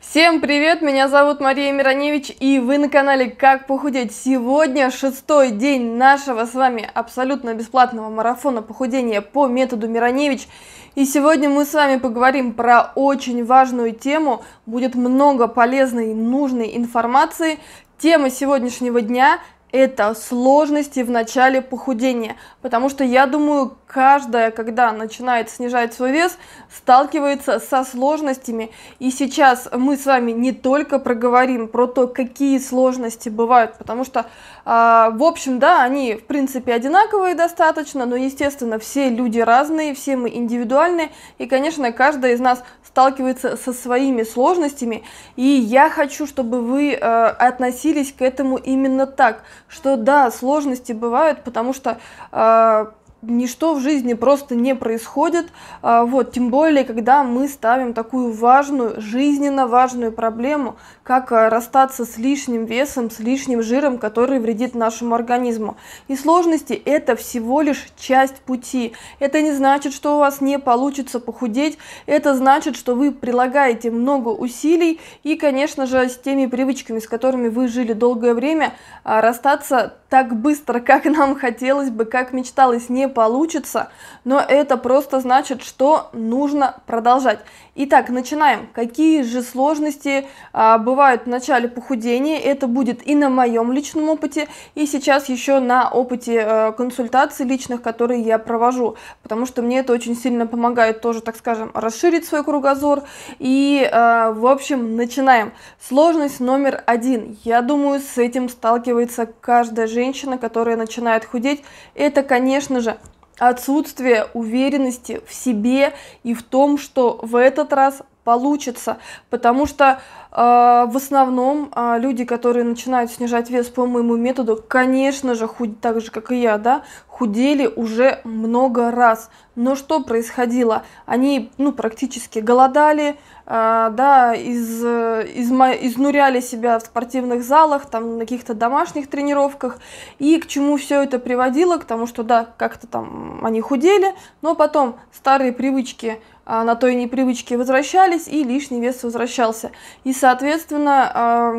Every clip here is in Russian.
Всем привет, меня зовут Мария Мироневич и вы на канале Как похудеть. Сегодня шестой день нашего с вами абсолютно бесплатного марафона похудения по методу Мироневич. И сегодня мы с вами поговорим про очень важную тему, будет много полезной и нужной информации. Тема сегодняшнего дня – это сложности в начале похудения, потому что я думаю, каждая, когда начинает снижать свой вес, сталкивается со сложностями. И сейчас мы с вами не только проговорим про то, какие сложности бывают, потому что, э, в общем, да, они в принципе одинаковые достаточно, но, естественно, все люди разные, все мы индивидуальные, и, конечно, каждая из нас сталкивается со своими сложностями, и я хочу, чтобы вы э, относились к этому именно так, что да, сложности бывают, потому что э, ничто в жизни просто не происходит, э, вот, тем более, когда мы ставим такую важную, жизненно важную проблему, как э, расстаться с лишним весом, с лишним жиром, который вредит нашему организму. И сложности – это всего лишь часть пути. Это не значит, что у вас не получится похудеть, это значит, что вы прилагаете много усилий и, конечно же, с теми привычками, с которыми вы жили долгое время, а, расстаться так быстро, как нам хотелось бы, как мечталось, не получится, но это просто значит, что нужно продолжать. Итак, начинаем. Какие же сложности а, бывают в начале похудения? Это будет и на моем личном опыте, и сейчас еще на опыте а, консультаций личных, которые я провожу, потому что мне это очень сильно помогает тоже, так скажем, расширить свой кругозор. И, а, в общем, начинаем. Сложность номер один. Я думаю, с этим сталкивается каждая женщина, которая начинает худеть. Это, конечно же, отсутствие уверенности в себе и в том, что в этот раз получится, потому что э, в основном э, люди, которые начинают снижать вес по моему методу, конечно же, худ... так же, как и я, да, худели уже много раз. Но что происходило? Они ну, практически голодали, э, да, из, из, изнуряли себя в спортивных залах, там, на каких-то домашних тренировках. И к чему все это приводило? К тому, что да, как-то там они худели, но потом старые привычки а, на той непривычке возвращались, и лишний вес возвращался. И, соответственно, а,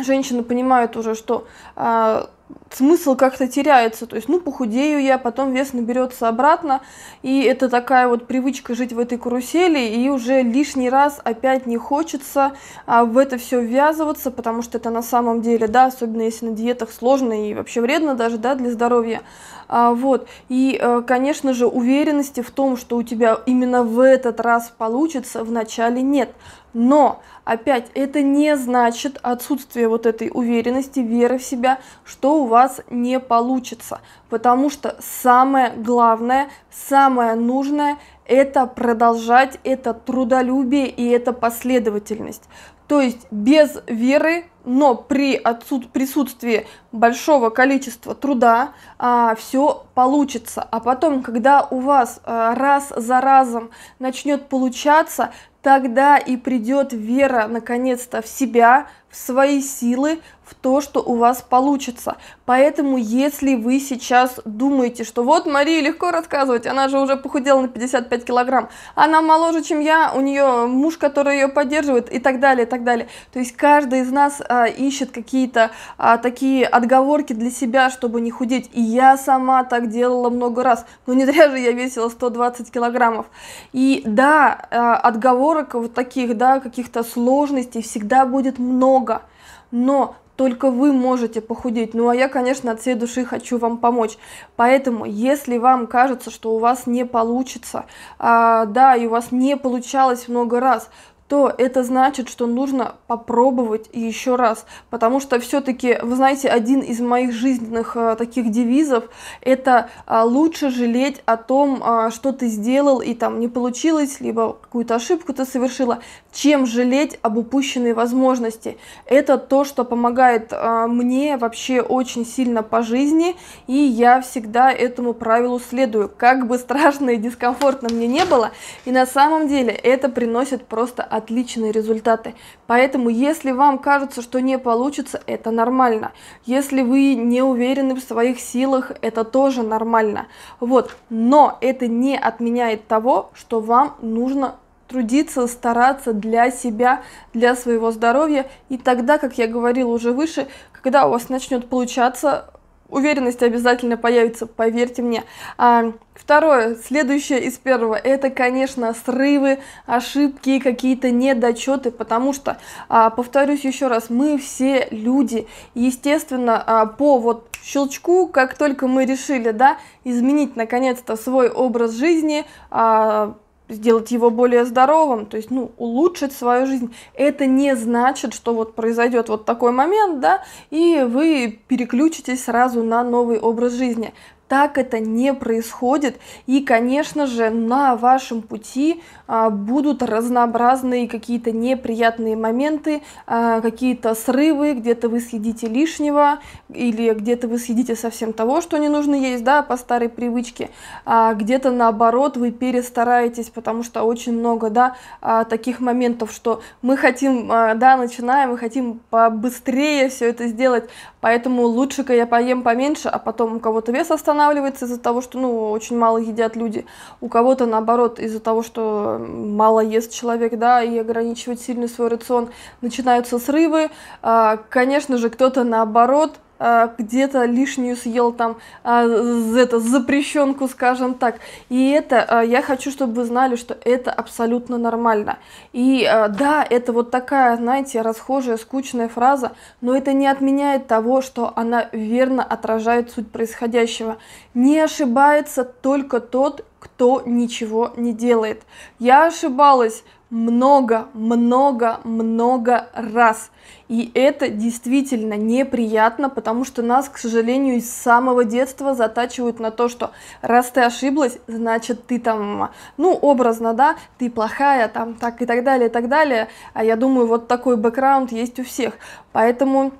женщины понимают уже, что а, смысл как-то теряется. То есть, ну, похудею я, потом вес наберется обратно. И это такая вот привычка жить в этой карусели. И уже лишний раз опять не хочется а, в это все ввязываться, потому что это на самом деле, да, особенно если на диетах сложно и вообще вредно даже, да, для здоровья. А, вот. И, э, конечно же, уверенности в том, что у тебя именно в этот раз получится, в начале нет. Но, опять, это не значит отсутствие вот этой уверенности, веры в себя, что у вас не получится. Потому что самое главное, самое нужное – это продолжать, это трудолюбие и это последовательность. То есть без веры, но при отсут присутствии большого количества труда а, все получится. А потом, когда у вас а, раз за разом начнет получаться, тогда и придет вера наконец-то в себя, свои силы, в то, что у вас получится. Поэтому, если вы сейчас думаете, что вот Марии легко рассказывать, она же уже похудела на 55 килограмм, она моложе, чем я, у нее муж, который ее поддерживает и так далее, и так далее. То есть каждый из нас а, ищет какие-то а, такие отговорки для себя, чтобы не худеть. И я сама так делала много раз. Но ну, не зря же я весила 120 килограммов. И да, а, отговорок вот таких, да, каких-то сложностей всегда будет много много, но только вы можете похудеть. Ну а я, конечно, от всей души хочу вам помочь. Поэтому, если вам кажется, что у вас не получится, а, да, и у вас не получалось много раз, то это значит, что нужно попробовать еще раз. Потому что все-таки, вы знаете, один из моих жизненных э, таких девизов – это э, лучше жалеть о том, э, что ты сделал и там не получилось, либо какую-то ошибку ты совершила, чем жалеть об упущенной возможности. Это то, что помогает э, мне вообще очень сильно по жизни, и я всегда этому правилу следую. Как бы страшно и дискомфортно мне не было, и на самом деле это приносит просто отличные результаты. Поэтому, если вам кажется, что не получится, это нормально. Если вы не уверены в своих силах, это тоже нормально. Вот. Но это не отменяет того, что вам нужно трудиться, стараться для себя, для своего здоровья. И тогда, как я говорила уже выше, когда у вас начнет получаться, уверенность обязательно появится, поверьте мне. А, Второе, следующее из первого, это, конечно, срывы, ошибки, какие-то недочеты, потому что, а, повторюсь еще раз, мы все люди, естественно, а, по вот щелчку, как только мы решили, да, изменить наконец-то свой образ жизни, а, сделать его более здоровым, то есть, ну, улучшить свою жизнь. Это не значит, что вот произойдет вот такой момент, да, и вы переключитесь сразу на новый образ жизни так это не происходит. И, конечно же, на вашем пути а, будут разнообразные какие-то неприятные моменты, а, какие-то срывы, где-то вы съедите лишнего или где-то вы съедите совсем того, что не нужно есть, да, по старой привычке, а где-то наоборот вы перестараетесь, потому что очень много, да, а, таких моментов, что мы хотим, а, да, начинаем, мы хотим побыстрее все это сделать, поэтому лучше-ка я поем поменьше, а потом у кого-то вес останется, останавливается из-за того, что ну, очень мало едят люди. У кого-то, наоборот, из-за того, что мало ест человек, да, и ограничивает сильно свой рацион, начинаются срывы. А, конечно же, кто-то, наоборот, а, где-то лишнюю съел там а, это запрещенку, скажем так. И это а, я хочу, чтобы вы знали, что это абсолютно нормально. И да, это вот такая, знаете, расхожая, скучная фраза, но это не отменяет того, что она верно отражает суть происходящего. Не ошибается только тот, кто ничего не делает. Я ошибалась много, много, много раз. И это действительно неприятно, потому что нас, к сожалению, с самого детства затачивают на то, что раз ты ошиблась, значит ты там, ну, образно, да, ты плохая, там, так и так далее, и так далее. А я думаю, вот такой бэкграунд есть у всех. Поэтому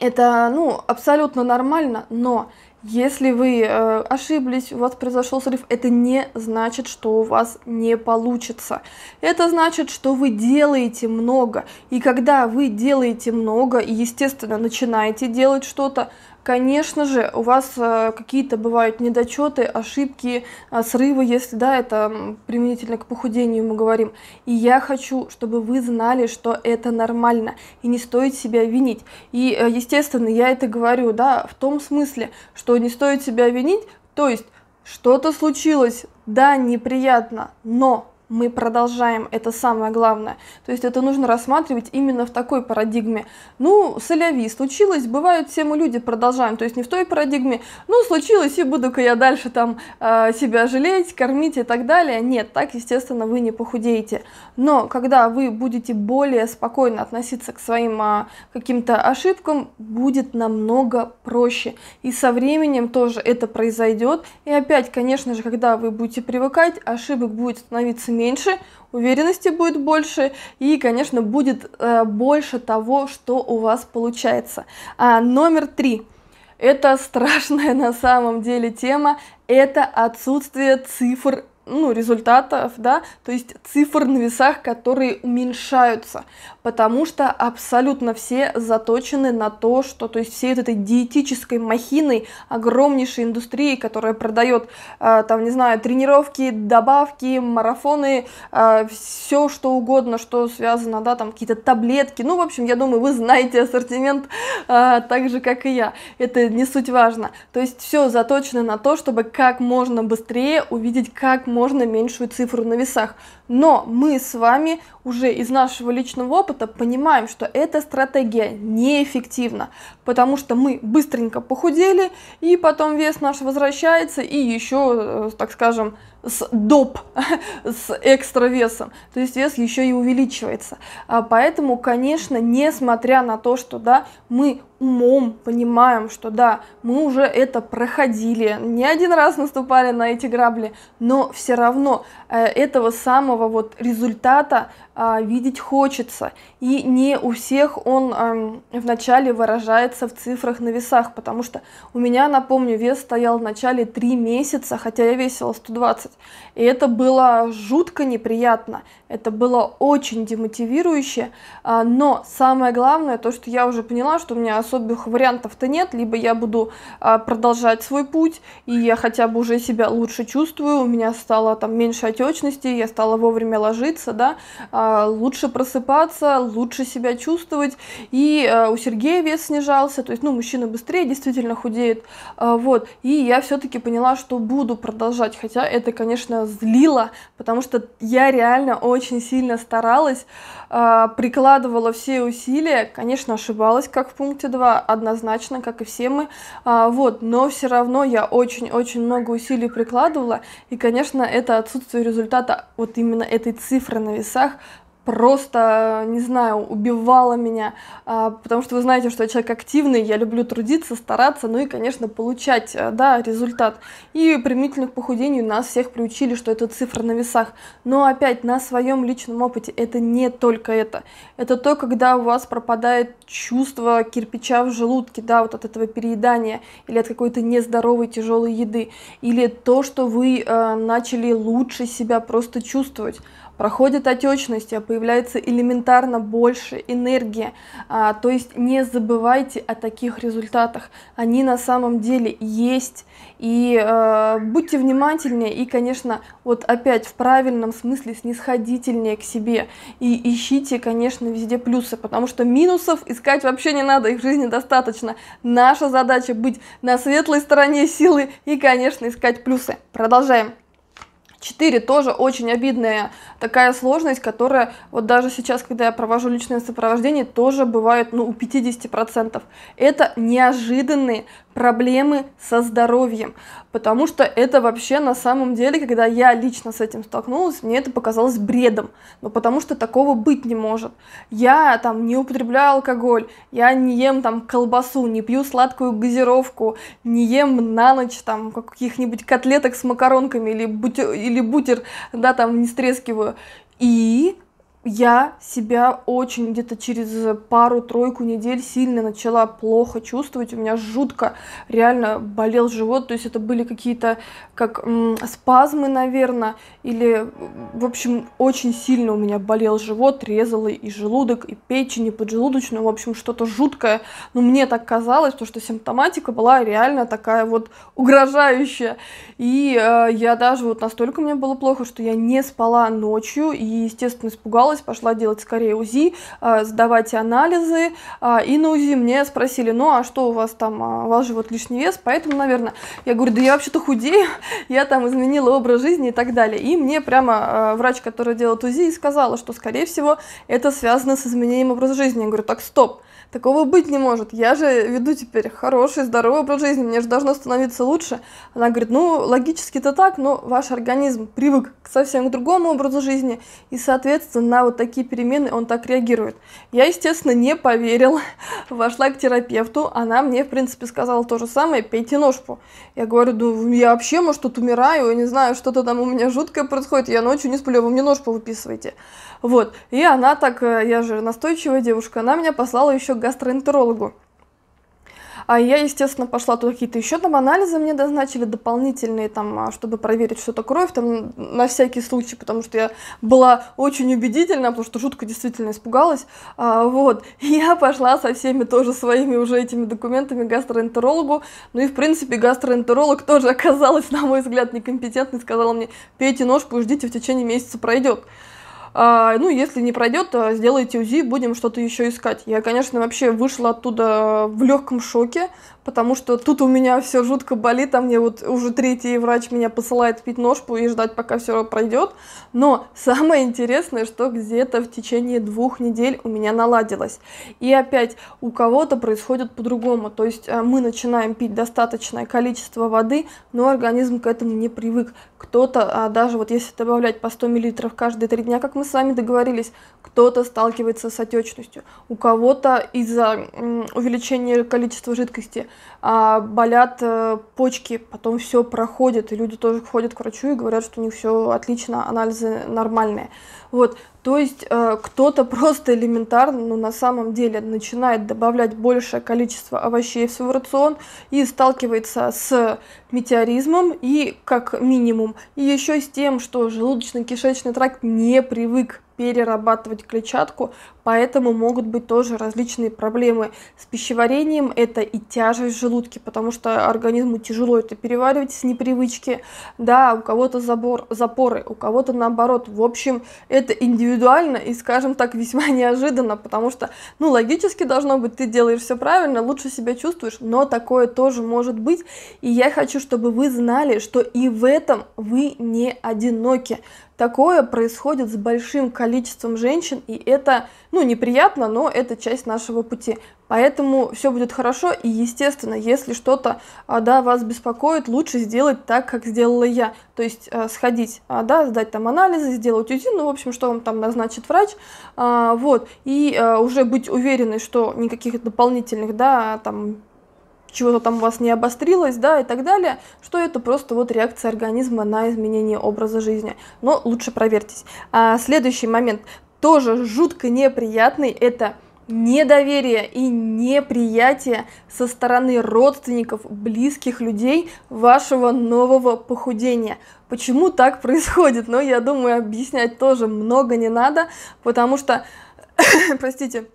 это, ну, абсолютно нормально, но если вы э, ошиблись, у вас произошел срыв, это не значит, что у вас не получится. Это значит, что вы делаете много. И когда вы делаете много и, естественно, начинаете делать что-то, Конечно же, у вас э, какие-то бывают недочеты, ошибки, э, срывы, если да, это применительно к похудению мы говорим. И я хочу, чтобы вы знали, что это нормально, и не стоит себя винить. И, э, естественно, я это говорю, да, в том смысле, что не стоит себя винить, то есть что-то случилось, да, неприятно, но мы продолжаем, это самое главное. То есть это нужно рассматривать именно в такой парадигме. Ну, соляви, случилось, бывают все мы люди, продолжаем. То есть не в той парадигме, ну, случилось, и буду-ка я дальше там э, себя жалеть, кормить и так далее. Нет, так, естественно, вы не похудеете. Но когда вы будете более спокойно относиться к своим э, каким-то ошибкам, будет намного проще. И со временем тоже это произойдет. И опять, конечно же, когда вы будете привыкать, ошибок будет становиться меньше меньше, уверенности будет больше и, конечно, будет э, больше того, что у вас получается. А номер три. Это страшная на самом деле тема, это отсутствие цифр ну, результатов, да, то есть цифр на весах, которые уменьшаются, потому что абсолютно все заточены на то, что, то есть всей вот этой диетической махиной огромнейшей индустрии, которая продает, э, там, не знаю, тренировки, добавки, марафоны, э, все что угодно, что связано, да, там, какие-то таблетки, ну, в общем, я думаю, вы знаете ассортимент э, так же, как и я, это не суть важно, то есть все заточено на то, чтобы как можно быстрее увидеть, как можно меньшую цифру на весах. Но мы с вами уже из нашего личного опыта понимаем, что эта стратегия неэффективна, потому что мы быстренько похудели, и потом вес наш возвращается, и еще, э, так скажем, с доп, с экстра весом, то есть вес еще и увеличивается. А поэтому, конечно, несмотря на то, что да, мы умом понимаем, что да, мы уже это проходили, не один раз наступали на эти грабли, но все равно Э, этого самого вот результата а, видеть хочется. И не у всех он эм, вначале выражается в цифрах на весах, потому что у меня, напомню, вес стоял в начале 3 месяца, хотя я весила 120. И это было жутко неприятно, это было очень демотивирующе, а, но самое главное то, что я уже поняла, что у меня особых вариантов-то нет, либо я буду а, продолжать свой путь, и я хотя бы уже себя лучше чувствую, у меня стало там меньше отек отечности, я стала вовремя ложиться, да, а, лучше просыпаться, лучше себя чувствовать. И э, у Сергея вес снижался, то есть, ну, мужчина быстрее действительно худеет, а, Вот. И я все-таки поняла, что буду продолжать, хотя это, конечно, злило, потому что я реально очень сильно старалась, а, прикладывала все усилия, конечно, ошибалась, как в пункте 2, однозначно, как и все мы, вот, но все равно я очень-очень много усилий прикладывала, и, конечно, это отсутствие результата результата вот именно этой цифры на весах просто, не знаю, убивала меня, а, потому что вы знаете, что я человек активный, я люблю трудиться, стараться, ну и, конечно, получать, э, да, результат. И примитивно к похудению нас всех приучили, что это цифра на весах. Но опять, на своем личном опыте это не только это. Это то, когда у вас пропадает чувство кирпича в желудке, да, вот от этого переедания или от какой-то нездоровой тяжелой еды, или то, что вы э, начали лучше себя просто чувствовать проходит отечность, а появляется элементарно больше энергии. А, то есть не забывайте о таких результатах. Они на самом деле есть. И э, будьте внимательнее и, конечно, вот опять в правильном смысле снисходительнее к себе. И ищите, конечно, везде плюсы, потому что минусов искать вообще не надо, их в жизни достаточно. Наша задача быть на светлой стороне силы и, конечно, искать плюсы. Продолжаем. 4 тоже очень обидная такая сложность, которая вот даже сейчас, когда я провожу личное сопровождение, тоже бывает ну, у 50%. Это неожиданные проблемы со здоровьем, потому что это вообще на самом деле, когда я лично с этим столкнулась, мне это показалось бредом, но потому что такого быть не может. Я там не употребляю алкоголь, я не ем там колбасу, не пью сладкую газировку, не ем на ночь там каких-нибудь котлеток с макаронками или, бутер, или бутер, да, там не стрескиваю. И я себя очень где-то через пару-тройку недель сильно начала плохо чувствовать. У меня жутко реально болел живот. То есть это были какие-то как спазмы, наверное, или, в общем, очень сильно у меня болел живот, резало и желудок, и печень, и поджелудочную. В общем, что-то жуткое. Но мне так казалось, то, что симптоматика была реально такая вот угрожающая. И э, я даже вот настолько мне было плохо, что я не спала ночью и, естественно, испугалась испугалась, пошла делать скорее УЗИ, а, сдавать анализы. А, и на УЗИ мне спросили, ну а что у вас там, а, у вас же вот лишний вес, поэтому, наверное, я говорю, да я вообще-то худею, я там изменила образ жизни и так далее. И мне прямо врач, который делает УЗИ, сказала, что, скорее всего, это связано с изменением образа жизни. Я говорю, так, стоп, Такого быть не может. Я же веду теперь хороший, здоровый образ жизни, мне же должно становиться лучше. Она говорит, ну, логически это так, но ваш организм привык к совсем другому образу жизни, и, соответственно, на вот такие перемены он так реагирует. Я, естественно, не поверила, вошла к терапевту, она мне, в принципе, сказала то же самое, пейте ножку. Я говорю, ну, я вообще, может, тут умираю, я не знаю, что-то там у меня жуткое происходит, я ночью не сплю, а вы мне ножку выписываете. Вот, и она так, э, я же настойчивая девушка, она меня послала еще гастроэнтерологу. А я, естественно, пошла туда какие-то еще там анализы мне дозначили дополнительные, там, а, чтобы проверить, что то кровь, там, на всякий случай, потому что я была очень убедительна, потому что жутко действительно испугалась. А, вот. я пошла со всеми тоже своими уже этими документами гастроэнтерологу. Ну и, в принципе, гастроэнтеролог тоже оказалась, на мой взгляд, некомпетентной, сказала мне, пейте ножку и ждите, в течение месяца пройдет. А, ну, если не пройдет, сделайте УЗИ, будем что-то еще искать. Я, конечно, вообще вышла оттуда в легком шоке, потому что тут у меня все жутко болит, а мне вот уже третий врач меня посылает пить ножку и ждать, пока все пройдет. Но самое интересное, что где-то в течение двух недель у меня наладилось. И опять у кого-то происходит по-другому. То есть э, мы начинаем пить достаточное количество воды, но организм к этому не привык. Кто-то, а, даже вот если добавлять по 100 мл каждые три дня, как мы с вами договорились, кто-то сталкивается с отечностью, у кого-то из-за увеличения количества жидкости, а, болят э, почки, потом все проходит, и люди тоже ходят к врачу и говорят, что у них все отлично, анализы нормальные. Вот, то есть э, кто-то просто элементарно, ну на самом деле, начинает добавлять большее количество овощей в свой рацион и сталкивается с метеоризмом и как минимум, и еще с тем, что желудочно-кишечный тракт не привык перерабатывать клетчатку, поэтому могут быть тоже различные проблемы с пищеварением. Это и тяжесть в желудке, потому что организму тяжело это переваривать с непривычки. Да, у кого-то забор, запоры, у кого-то наоборот. В общем, это индивидуально индивидуально и, скажем так, весьма неожиданно, потому что, ну, логически должно быть, ты делаешь все правильно, лучше себя чувствуешь, но такое тоже может быть. И я хочу, чтобы вы знали, что и в этом вы не одиноки такое происходит с большим количеством женщин, и это, ну, неприятно, но это часть нашего пути. Поэтому все будет хорошо, и, естественно, если что-то, а, да, вас беспокоит, лучше сделать так, как сделала я. То есть а, сходить, а, да, сдать там анализы, сделать УЗИ, ну, в общем, что вам там назначит врач, вот, и уже быть уверенной, что никаких дополнительных, да, там, чего-то там у вас не обострилось, да, и так далее, что это просто вот реакция организма на изменение образа жизни. Но лучше проверьтесь. А, следующий момент, тоже жутко неприятный, это недоверие и неприятие со стороны родственников, близких людей вашего нового похудения. Почему так происходит? Ну, я думаю, объяснять тоже много не надо, потому что, простите,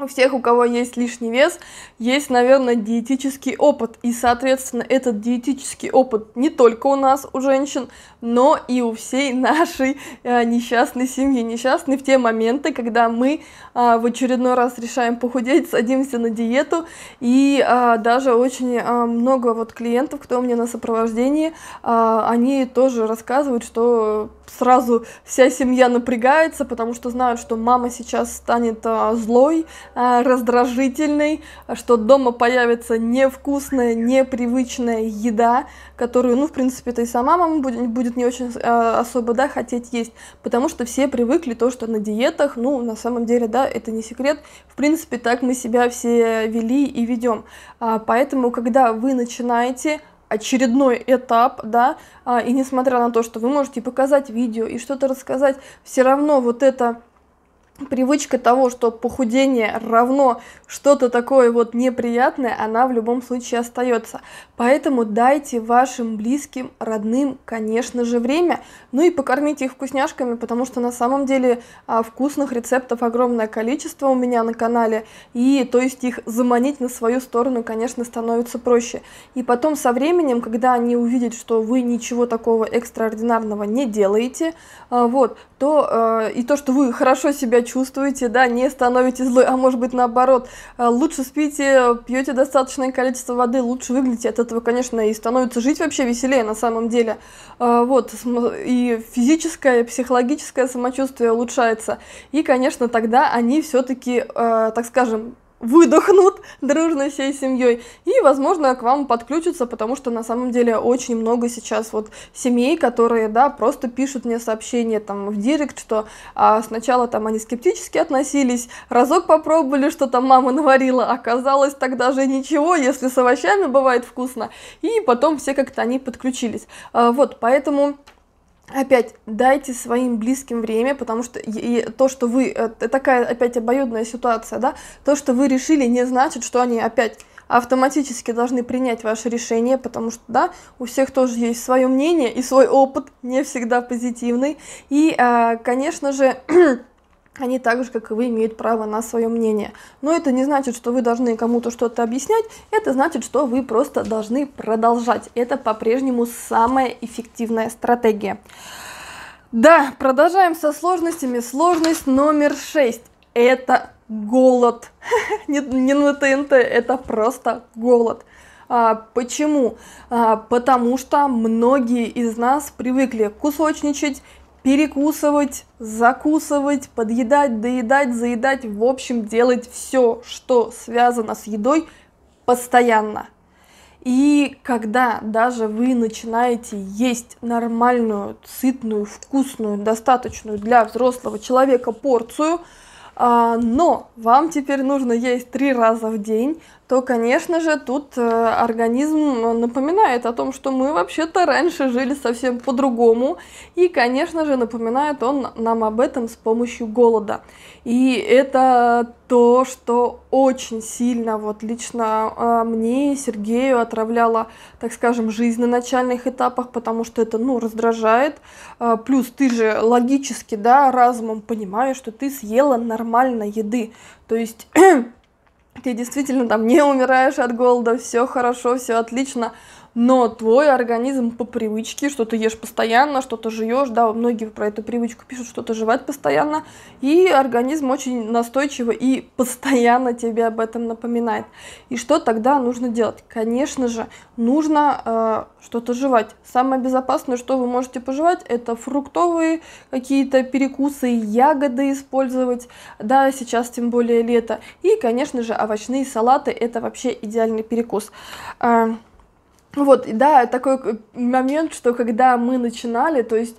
у всех, у кого есть лишний вес, есть, наверное, диетический опыт. И, соответственно, этот диетический опыт не только у нас, у женщин, но и у всей нашей э, несчастной семьи. Несчастной в те моменты, когда мы э, в очередной раз решаем похудеть, садимся на диету. И э, даже очень э, много вот клиентов, кто у меня на сопровождении, э, они тоже рассказывают, что сразу вся семья напрягается, потому что знают, что мама сейчас станет э, злой, Э, раздражительной, что дома появится невкусная, непривычная еда, которую, ну, в принципе, ты и сама мама будет, будет не очень э, особо, да, хотеть есть, потому что все привыкли то, что на диетах, ну, на самом деле, да, это не секрет, в принципе, так мы себя все вели и ведем. А, поэтому, когда вы начинаете очередной этап, да, а, и несмотря на то, что вы можете показать видео и что-то рассказать, все равно вот это привычка того, что похудение равно что-то такое вот неприятное, она в любом случае остается. Поэтому дайте вашим близким, родным, конечно же, время, ну и покормите их вкусняшками, потому что на самом деле а, вкусных рецептов огромное количество у меня на канале, и то есть их заманить на свою сторону, конечно, становится проще. И потом со временем, когда они увидят, что вы ничего такого экстраординарного не делаете, а, вот, то э, и то, что вы хорошо себя чувствуете, да, не становитесь злой, а может быть наоборот, э, лучше спите, пьете достаточное количество воды, лучше выглядите от этого, конечно, и становится жить вообще веселее на самом деле. Э, вот, и физическое, и психологическое самочувствие улучшается. И, конечно, тогда они все-таки, э, так скажем, выдохнут дружно всей семьей. И, возможно, к вам подключатся, потому что на самом деле очень много сейчас вот семей, которые, да, просто пишут мне сообщения там в директ, что а, сначала там они скептически относились, разок попробовали, что там мама наварила, оказалось тогда же ничего, если с овощами бывает вкусно. И потом все как-то они подключились. А, вот, поэтому опять дайте своим близким время, потому что и то, что вы, э, такая опять обоюдная ситуация, да, то, что вы решили, не значит, что они опять автоматически должны принять ваше решение, потому что, да, у всех тоже есть свое мнение и свой опыт, не всегда позитивный. И, э, конечно же, они так же, как и вы, имеют право на свое мнение. Но это не значит, что вы должны кому-то что-то объяснять, это значит, что вы просто должны продолжать. Это по-прежнему самая эффективная стратегия. Да, продолжаем со сложностями. Сложность номер шесть – Это голод. не, не на ТНТ, это просто голод. А, почему? А, потому что многие из нас привыкли кусочничать перекусывать, закусывать, подъедать, доедать, заедать, в общем, делать все, что связано с едой, постоянно. И когда даже вы начинаете есть нормальную, сытную, вкусную, достаточную для взрослого человека порцию, а, но вам теперь нужно есть три раза в день, то, конечно же, тут э, организм э, напоминает о том, что мы вообще-то раньше жили совсем по-другому. И, конечно же, напоминает он нам об этом с помощью голода. И это то, что очень сильно, вот лично а, мне и Сергею отравляло, так скажем, жизнь на начальных этапах, потому что это, ну, раздражает. А, плюс ты же логически, да, разумом понимаешь, что ты съела нормально еды. То есть ты действительно там не умираешь от голода, все хорошо, все отлично, но твой организм по привычке, что ты ешь постоянно, что-то жуешь, да, многие про эту привычку пишут, что-то жевать постоянно, и организм очень настойчиво и постоянно тебе об этом напоминает. И что тогда нужно делать? Конечно же, нужно э, что-то жевать. Самое безопасное, что вы можете пожевать, это фруктовые какие-то перекусы, ягоды использовать, да, сейчас тем более лето. И, конечно же, овощные салаты – это вообще идеальный перекус. Э, вот, да, такой момент, что когда мы начинали, то есть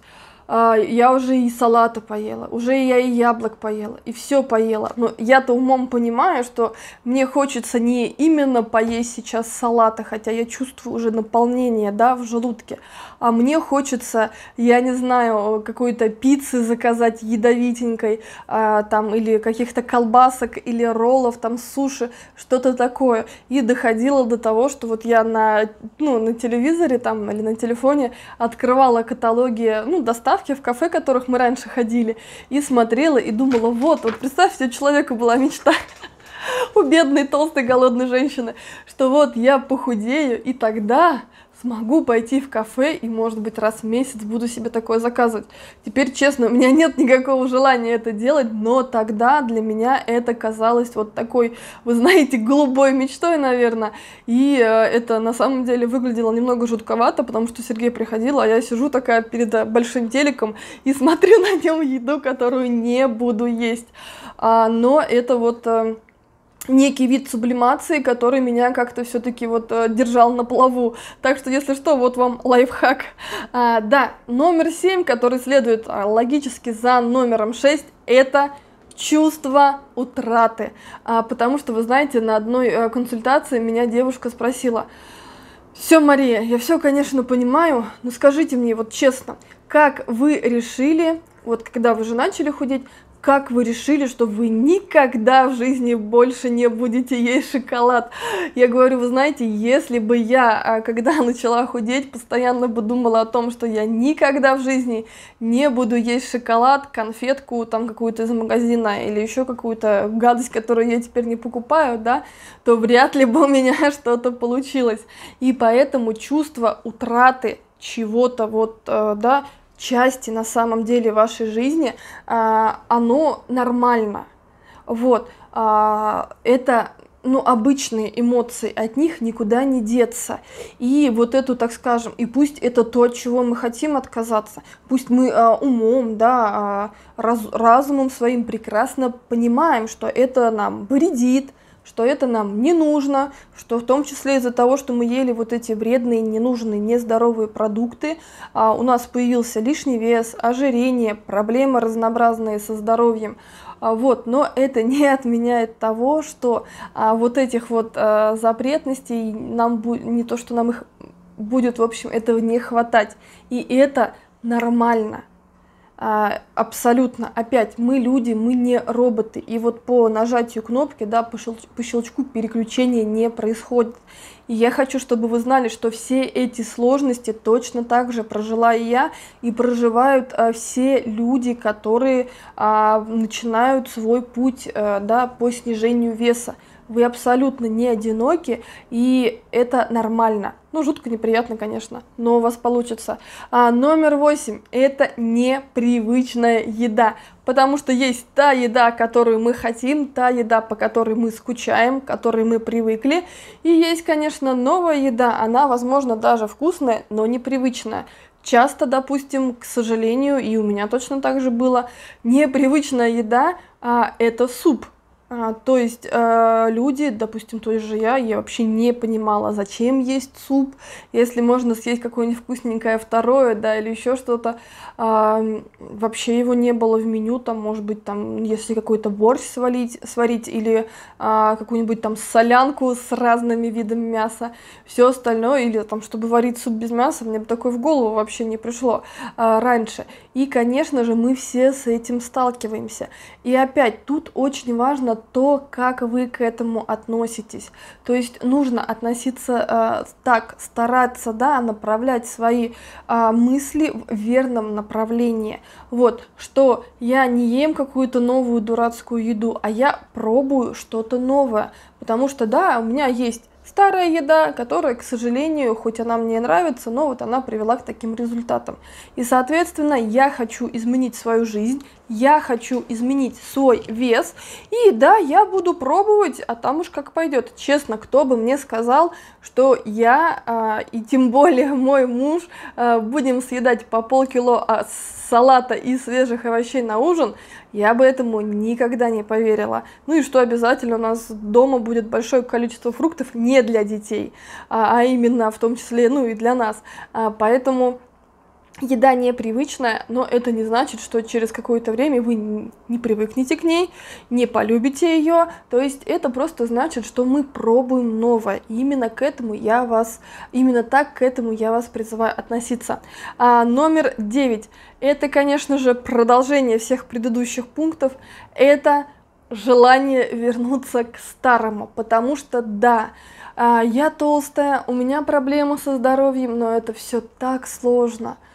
а, я уже и салата поела, уже я и яблок поела, и все поела. Но я-то умом понимаю, что мне хочется не именно поесть сейчас салата, хотя я чувствую уже наполнение, да, в желудке, а мне хочется, я не знаю, какой-то пиццы заказать ядовитенькой, а, там, или каких-то колбасок, или роллов, там, суши, что-то такое. И доходило до того, что вот я на, ну, на телевизоре там или на телефоне открывала каталоги, ну, доставки, лавки, в кафе, в которых мы раньше ходили, и смотрела и думала, вот, вот представьте, у человека была мечта у бедной, толстой, голодной женщины, что вот я похудею, и тогда смогу пойти в кафе и, может быть, раз в месяц буду себе такое заказывать. Теперь, честно, у меня нет никакого желания это делать, но тогда для меня это казалось вот такой, вы знаете, голубой мечтой, наверное. И э, это на самом деле выглядело немного жутковато, потому что Сергей приходил, а я сижу такая перед э, большим телеком и смотрю на нем еду, которую не буду есть. А, но это вот э, некий вид сублимации, который меня как-то все-таки вот э, держал на плаву. Так что, если что, вот вам лайфхак. А, да, номер 7, который следует а, логически за номером 6, это чувство утраты. А, потому что, вы знаете, на одной э, консультации меня девушка спросила, все, Мария, я все, конечно, понимаю, но скажите мне вот честно, как вы решили, вот когда вы же начали худеть, как вы решили, что вы никогда в жизни больше не будете есть шоколад? Я говорю, вы знаете, если бы я, а, когда начала худеть, постоянно бы думала о том, что я никогда в жизни не буду есть шоколад, конфетку там какую-то из магазина или еще какую-то гадость, которую я теперь не покупаю, да, то вряд ли бы у меня что-то получилось. И поэтому чувство утраты чего-то вот, э, да, части на самом деле вашей жизни, а, оно нормально. Вот, а, это ну, обычные эмоции, от них никуда не деться. И вот эту, так скажем, и пусть это то, от чего мы хотим отказаться, пусть мы э, умом, да, э, раз, разумом своим прекрасно понимаем, что это нам вредит, что это нам не нужно, что в том числе из-за того, что мы ели вот эти вредные, ненужные, нездоровые продукты, а у нас появился лишний вес, ожирение, проблемы разнообразные со здоровьем. А вот, но это не отменяет того, что а, вот этих вот а, запретностей нам не то, что нам их будет, в общем, этого не хватать. И это нормально. А, абсолютно, опять, мы люди, мы не роботы. И вот по нажатию кнопки, да, по, щел, по щелчку переключения не происходит. И я хочу, чтобы вы знали, что все эти сложности точно так же прожила и я, и проживают а, все люди, которые а, начинают свой путь а, да, по снижению веса. Вы абсолютно не одиноки, и это нормально. Ну, жутко неприятно, конечно, но у вас получится. А, номер восемь – это непривычная еда, потому что есть та еда, которую мы хотим, та еда, по которой мы скучаем, к которой мы привыкли, и есть, конечно, новая еда, она, возможно, даже вкусная, но непривычная. Часто, допустим, к сожалению, и у меня точно так же было, непривычная еда а, – это суп – а, то есть э, люди, допустим, той же я, я вообще не понимала, зачем есть суп, если можно съесть какое-нибудь вкусненькое второе, да, или еще что-то. А, вообще его не было в меню, там, может быть, там, если какой-то борщ свалить, сварить или а, какую-нибудь там солянку с разными видами мяса, все остальное, или там, чтобы варить суп без мяса, мне бы такое в голову вообще не пришло раньше. И, конечно же, мы все с этим сталкиваемся. И опять, тут очень важно то, как вы к этому относитесь. То есть нужно относиться э, так, стараться, да, направлять свои э, мысли в верном направлении. Вот, что я не ем какую-то новую дурацкую еду, а я пробую что-то новое. Потому что, да, у меня есть старая еда, которая, к сожалению, хоть она мне нравится, но вот она привела к таким результатам. И, соответственно, я хочу изменить свою жизнь, я хочу изменить свой вес, и да, я буду пробовать, а там уж как пойдет. Честно, кто бы мне сказал, что я а, и тем более мой муж а, будем съедать по полкило а, салата и свежих овощей на ужин, я бы этому никогда не поверила. Ну и что обязательно у нас дома будет большое количество фруктов не для детей, а, а именно в том числе, ну и для нас. А, поэтому еда непривычная, но это не значит, что через какое-то время вы не привыкнете к ней, не полюбите ее. То есть это просто значит, что мы пробуем новое. И именно к этому я вас, именно так к этому я вас призываю относиться. А, номер 9. Это, конечно же, продолжение всех предыдущих пунктов. Это желание вернуться к старому, потому что да, а, я толстая, у меня проблемы со здоровьем, но это все так сложно –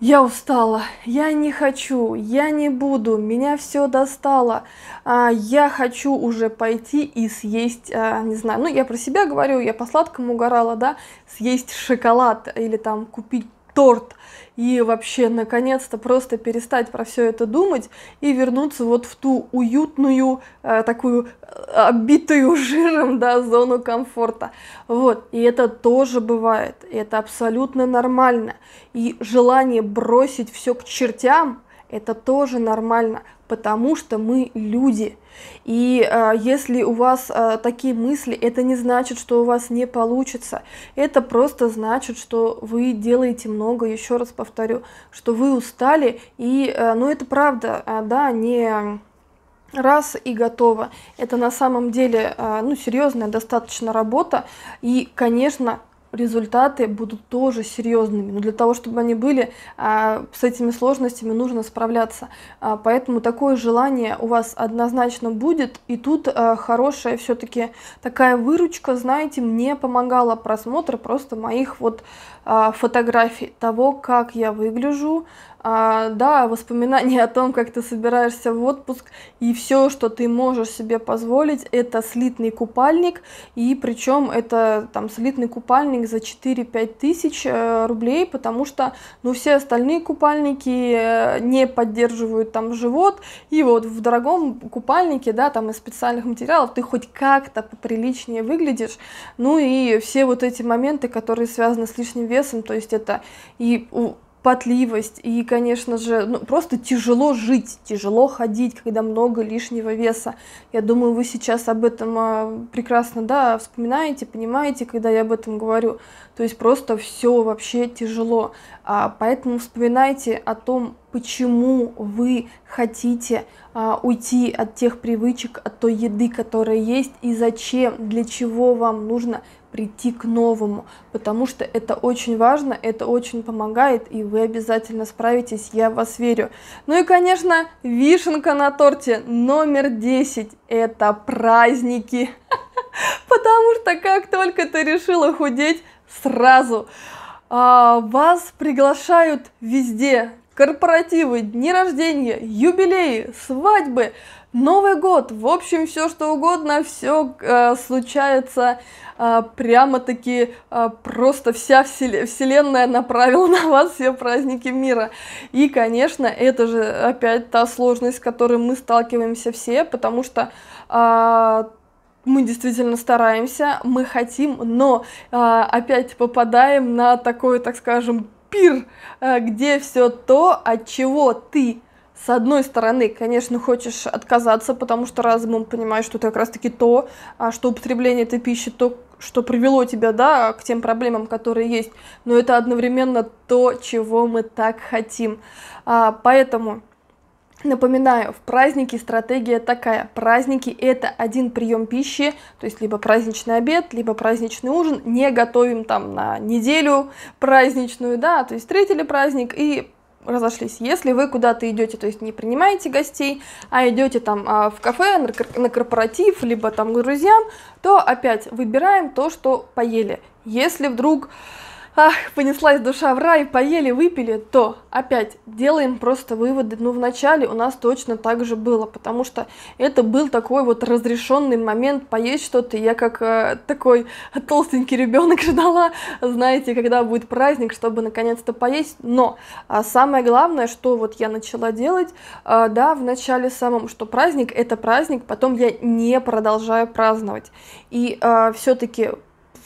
я устала, я не хочу, я не буду, меня все достало, а, я хочу уже пойти и съесть, а, не знаю, ну я про себя говорю, я по сладкому угорала, да, съесть шоколад или там купить торт, и вообще наконец-то просто перестать про все это думать и вернуться вот в ту уютную, э, такую э, оббитую жиром, да, зону комфорта. Вот, и это тоже бывает, и это абсолютно нормально. И желание бросить все к чертям – это тоже нормально, потому что мы люди. И э, если у вас э, такие мысли, это не значит, что у вас не получится. Это просто значит, что вы делаете много, еще раз повторю, что вы устали. И, э, ну, это правда, э, да, не раз и готово. Это на самом деле, э, ну, серьезная достаточно работа. И, конечно, результаты будут тоже серьезными. Но для того, чтобы они были, а, с этими сложностями нужно справляться. А, поэтому такое желание у вас однозначно будет. И тут а, хорошая все-таки такая выручка, знаете, мне помогала просмотр просто моих вот фотографий, того, как я выгляжу, а, да, воспоминания о том, как ты собираешься в отпуск, и все, что ты можешь себе позволить, это слитный купальник, и причем это там слитный купальник за 4-5 тысяч э, рублей, потому что, ну, все остальные купальники э, не поддерживают там живот, и вот в дорогом купальнике, да, там из специальных материалов ты хоть как-то поприличнее выглядишь, ну и все вот эти моменты, которые связаны с лишним весом, то есть это и потливость и, конечно же, ну, просто тяжело жить, тяжело ходить, когда много лишнего веса. Я думаю, вы сейчас об этом а, прекрасно, да, вспоминаете, понимаете, когда я об этом говорю. То есть просто все вообще тяжело. А, поэтому вспоминайте о том, почему вы хотите а, уйти от тех привычек, от той еды, которая есть, и зачем, для чего вам нужно прийти к новому, потому что это очень важно, это очень помогает, и вы обязательно справитесь, я в вас верю. Ну и, конечно, вишенка на торте номер 10 – это праздники, потому что как только ты решила худеть, сразу а, вас приглашают везде, корпоративы, дни рождения, юбилеи, свадьбы, Новый год, в общем, все что угодно, все э, случается э, прямо-таки э, просто вся вселенная направила на вас все праздники мира. И, конечно, это же опять та сложность, с которой мы сталкиваемся все, потому что э, мы действительно стараемся, мы хотим, но э, опять попадаем на такое, так скажем, пир, э, где все то, от чего ты с одной стороны, конечно, хочешь отказаться, потому что разумом понимаешь, что это как раз-таки то, а, что употребление этой пищи, то, что привело тебя, да, к тем проблемам, которые есть, но это одновременно то, чего мы так хотим. А, поэтому Напоминаю, в празднике стратегия такая. Праздники – это один прием пищи, то есть либо праздничный обед, либо праздничный ужин. Не готовим там на неделю праздничную, да, то есть встретили праздник и разошлись. Если вы куда-то идете, то есть не принимаете гостей, а идете там а, в кафе, на корпоратив, либо там к друзьям, то опять выбираем то, что поели. Если вдруг Ах, понеслась душа в рай, поели, выпили, то опять делаем просто выводы. Ну, вначале у нас точно так же было, потому что это был такой вот разрешенный момент поесть что-то. Я как э, такой толстенький ребенок ждала, знаете, когда будет праздник, чтобы наконец-то поесть. Но а самое главное, что вот я начала делать, э, да, в начале самом, что праздник это праздник, потом я не продолжаю праздновать. И э, все-таки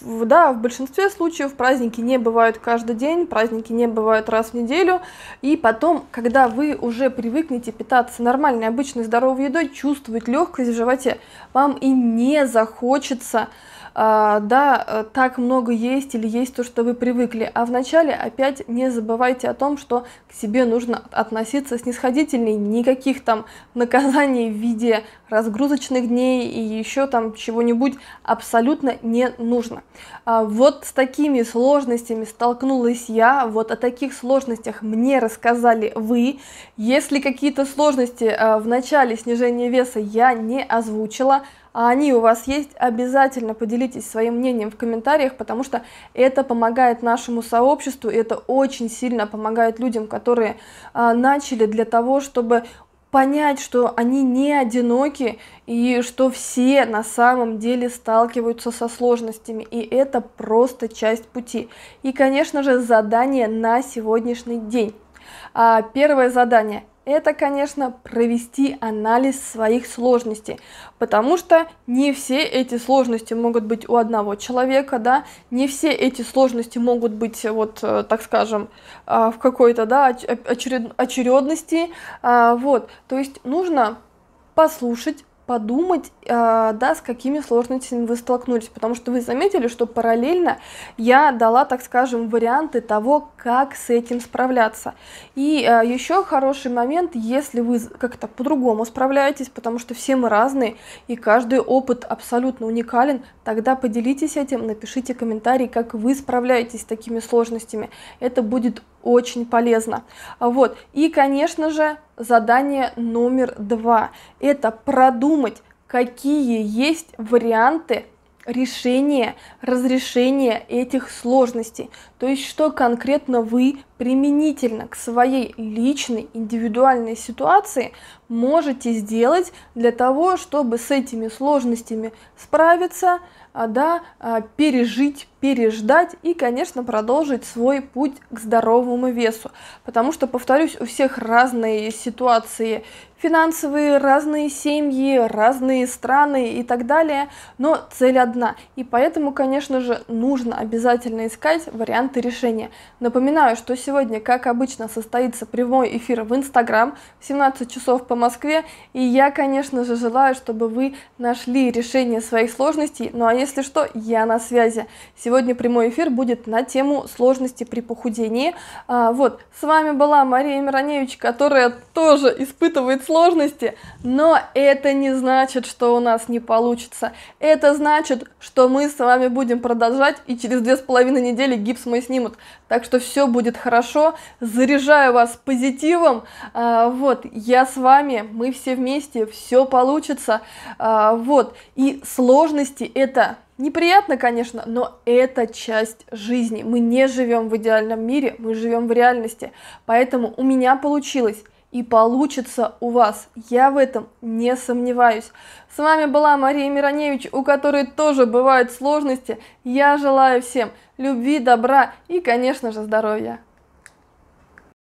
да, в большинстве случаев праздники не бывают каждый день, праздники не бывают раз в неделю. И потом, когда вы уже привыкнете питаться нормальной, обычной, здоровой едой, чувствовать легкость в животе, вам и не захочется а, да, э, так много есть или есть то, что вы привыкли. А вначале опять не забывайте о том, что к себе нужно относиться снисходительней, никаких там наказаний в виде разгрузочных дней и еще там чего-нибудь абсолютно не нужно. А вот с такими сложностями столкнулась я, вот о таких сложностях мне рассказали вы. Если какие-то сложности э, в начале снижения веса я не озвучила, а они у вас есть, обязательно поделитесь своим мнением в комментариях, потому что это помогает нашему сообществу, и это очень сильно помогает людям, которые а, начали для того, чтобы понять, что они не одиноки и что все на самом деле сталкиваются со сложностями, и это просто часть пути. И, конечно же, задание на сегодняшний день. А, первое задание это, конечно, провести анализ своих сложностей, потому что не все эти сложности могут быть у одного человека, да, не все эти сложности могут быть, э, вот, э, так скажем, а, в какой-то, да, очередности, а, вот, то есть нужно послушать, подумать, а, да, с какими сложностями вы столкнулись, потому что вы заметили, что параллельно я дала, так скажем, варианты того, как с этим справляться. И а, еще хороший момент, если вы как-то по-другому справляетесь, потому что все мы разные, и каждый опыт абсолютно уникален, тогда поделитесь этим, напишите комментарий, как вы справляетесь с такими сложностями. Это будет очень полезно. Вот. И, конечно же, задание номер два – это продумать, какие есть варианты решения, разрешения этих сложностей. То есть, что конкретно вы применительно к своей личной, индивидуальной ситуации можете сделать для того, чтобы с этими сложностями справиться – а, да, а, пережить, переждать и, конечно, продолжить свой путь к здоровому весу. Потому что, повторюсь, у всех разные ситуации финансовые, разные семьи, разные страны и так далее, но цель одна. И поэтому, конечно же, нужно обязательно искать варианты решения. Напоминаю, что сегодня, как обычно, состоится прямой эфир в Инстаграм в 17 часов по Москве, и я, конечно же, желаю, чтобы вы нашли решение своих сложностей, ну а если что, я на связи. Сегодня прямой эфир будет на тему сложности при похудении. А, вот, с вами была Мария Мироневич, которая тоже испытывает сложности сложности, но это не значит, что у нас не получится. Это значит, что мы с вами будем продолжать, и через две с половиной недели гипс мой снимут. Так что все будет хорошо, заряжаю вас позитивом. А, вот, я с вами, мы все вместе, все получится. А, вот, и сложности это Неприятно, конечно, но это часть жизни. Мы не живем в идеальном мире, мы живем в реальности. Поэтому у меня получилось и получится у вас. Я в этом не сомневаюсь. С вами была Мария Мироневич, у которой тоже бывают сложности. Я желаю всем любви, добра и, конечно же, здоровья.